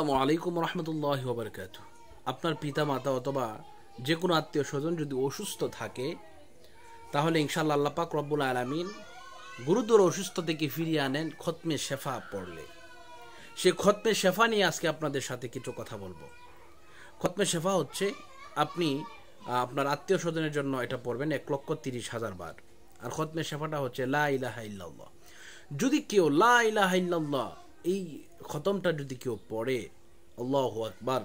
আলাইকুম রহমতুল্লাহ ওবরকাত আপনার পিতা মাতা অথবা যে কোনো আত্মীয় স্বজন যদি অসুস্থ থাকে তাহলে ইনশাল্লাহ আল্লাপাক রব্বুল আলমিন গুরুতর অসুস্থ থেকে ফিরিয়ে আনেন খতমে শেফা পড়লে সে খতমে শেফা নিয়ে আজকে আপনাদের সাথে কিছু কথা বলবো খতমে শেফা হচ্ছে আপনি আপনার আত্মীয় স্বজনের জন্য এটা পড়বেন এক লক্ষ তিরিশ হাজার বার আর খতমে শেফাটা হচ্ছে লা ইলাহা ইল্লাল্লাহ যদি কেউ লা ইলাহা ইল্লাল্লাহ এই খতমটা যদি কেউ পড়ে আল্লাহ আকবার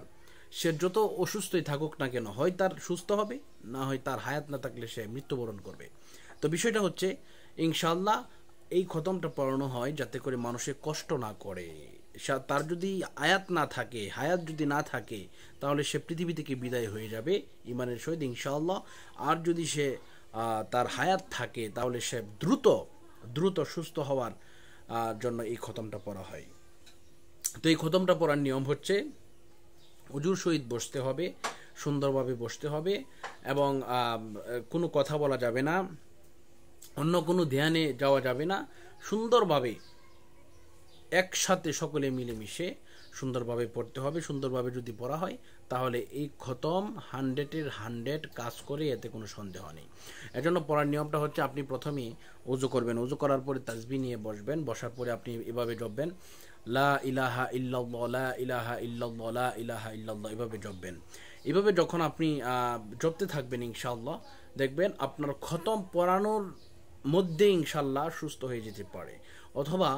সে যত অসুস্থই থাকুক না কেন হয় তার সুস্থ হবে না হয় তার হায়াত না থাকলে সে মৃত্যুবরণ করবে তো বিষয়টা হচ্ছে ইনশাল্লাহ এই খতমটা পড়ানো হয় যাতে করে মানুষের কষ্ট না করে তার যদি আয়াত না থাকে হায়াত যদি না থাকে তাহলে সে পৃথিবী থেকে বিদায় হয়ে যাবে ইমানের সহিত ইনশাল্লাহ আর যদি সে তার হায়াত থাকে তাহলে সে দ্রুত দ্রুত সুস্থ হওয়ার জন্য এই খতমটা পড়া হয় তো এই খতমটা পড়ার নিয়ম হচ্ছে অজুর সহিত বসতে হবে সুন্দরভাবে বসতে হবে এবং কোনো কথা বলা যাবে না অন্য কোনো ধ্যানে যাওয়া যাবে না সুন্দরভাবে একসাথে সকলে মিলেমিশে সুন্দরভাবে পড়তে হবে সুন্দরভাবে যদি পড়া হয় তাহলে এই খতম হান্ড্রেডের হান্ড্রেড কাজ করে এতে কোনো সন্দেহ নেই এজন্য পড়ার নিয়মটা হচ্ছে আপনি প্রথমেই উজু করবেন উজু করার পরে তাজবি নিয়ে বসবেন বসার পরে আপনি এভাবে জপবেন লা ইলাহা ইল্লাল্লাহ লা ইলাহা ইল্লাল্লাহ লা ইলাহা ইল্লাল্লাহ এভাবে জপবেন এভাবে যখন আপনি জপতে থাকবেন ইনশাল্লাহ দেখবেন আপনার খতম পড়ানোর মধ্যে ইনশাল্লাহ সুস্থ হয়ে যেতে পারে অথবা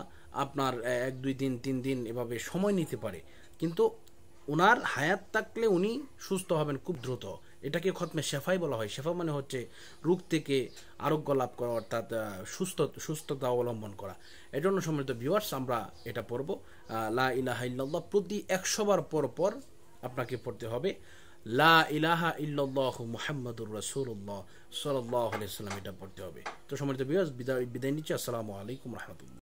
আপনার এক দুই দিন তিন দিন এভাবে সময় নিতে পারে কিন্তু ওনার হায়াত থাকলে উনি সুস্থ হবেন খুব দ্রুত এটাকে খতমে শেফাই বলা হয় শেফা মানে হচ্ছে রোগ থেকে আরোগ্য লাভ করা অর্থাৎ সুস্থ সুস্থতা অবলম্বন করা এজন্য সম্মিলিত ভিউয়ার্স আমরা এটা পড়ব লা ইলাহা ইল্লাল্লাহ প্রতি একশোবার পর পর আপনাকে পড়তে হবে লা ইলাহা ইল্লাল্লাহ মুহাম্মাদুর রাসূলুল্লাহ সাল্লাল্লাহু আলাইহি সাল্লাম এটা পড়তে হবে তো সম্মিলিত ভিউয়ার্স বিদায় বিদায় নিচ্ছি আসসালামু আলাইকুম রাহমাতুল্লাহ